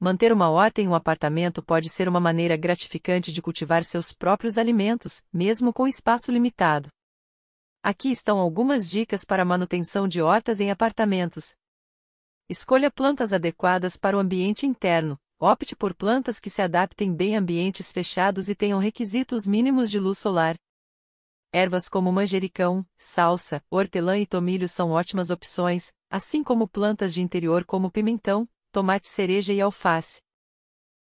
Manter uma horta em um apartamento pode ser uma maneira gratificante de cultivar seus próprios alimentos, mesmo com espaço limitado. Aqui estão algumas dicas para manutenção de hortas em apartamentos. Escolha plantas adequadas para o ambiente interno. Opte por plantas que se adaptem bem a ambientes fechados e tenham requisitos mínimos de luz solar. Ervas como manjericão, salsa, hortelã e tomilho são ótimas opções, assim como plantas de interior como pimentão, tomate cereja e alface.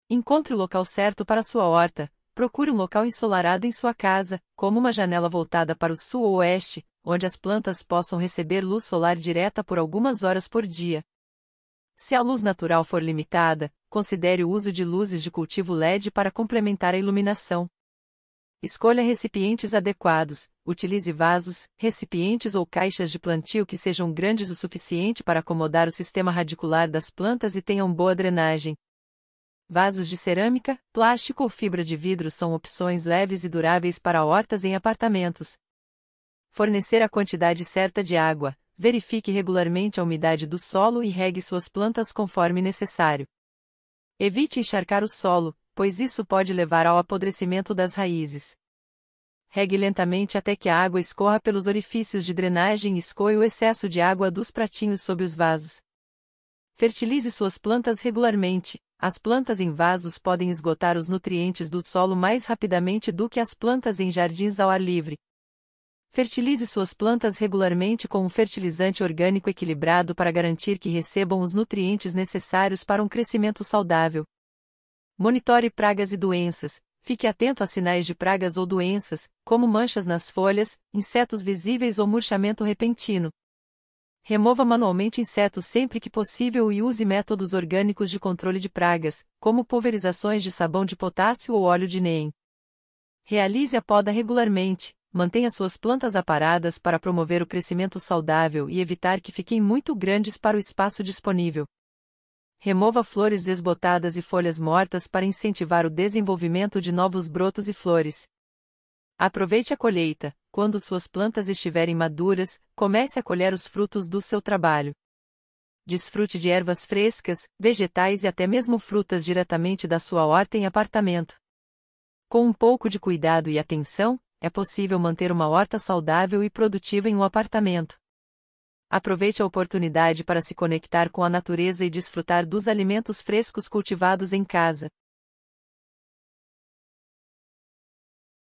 Encontre o local certo para sua horta. Procure um local ensolarado em sua casa, como uma janela voltada para o sul ou oeste, onde as plantas possam receber luz solar direta por algumas horas por dia. Se a luz natural for limitada, considere o uso de luzes de cultivo LED para complementar a iluminação. Escolha recipientes adequados, utilize vasos, recipientes ou caixas de plantio que sejam grandes o suficiente para acomodar o sistema radicular das plantas e tenham boa drenagem. Vasos de cerâmica, plástico ou fibra de vidro são opções leves e duráveis para hortas em apartamentos. Fornecer a quantidade certa de água, verifique regularmente a umidade do solo e regue suas plantas conforme necessário. Evite encharcar o solo, pois isso pode levar ao apodrecimento das raízes. Regue lentamente até que a água escorra pelos orifícios de drenagem e escoe o excesso de água dos pratinhos sob os vasos. Fertilize suas plantas regularmente. As plantas em vasos podem esgotar os nutrientes do solo mais rapidamente do que as plantas em jardins ao ar livre. Fertilize suas plantas regularmente com um fertilizante orgânico equilibrado para garantir que recebam os nutrientes necessários para um crescimento saudável. Monitore pragas e doenças. Fique atento a sinais de pragas ou doenças, como manchas nas folhas, insetos visíveis ou murchamento repentino. Remova manualmente insetos sempre que possível e use métodos orgânicos de controle de pragas, como pulverizações de sabão de potássio ou óleo de NEM. Realize a poda regularmente, mantenha suas plantas aparadas para promover o crescimento saudável e evitar que fiquem muito grandes para o espaço disponível. Remova flores desbotadas e folhas mortas para incentivar o desenvolvimento de novos brotos e flores. Aproveite a colheita. Quando suas plantas estiverem maduras, comece a colher os frutos do seu trabalho. Desfrute de ervas frescas, vegetais e até mesmo frutas diretamente da sua horta em apartamento. Com um pouco de cuidado e atenção, é possível manter uma horta saudável e produtiva em um apartamento aproveite a oportunidade para se conectar com a natureza e desfrutar dos alimentos frescos cultivados em casa.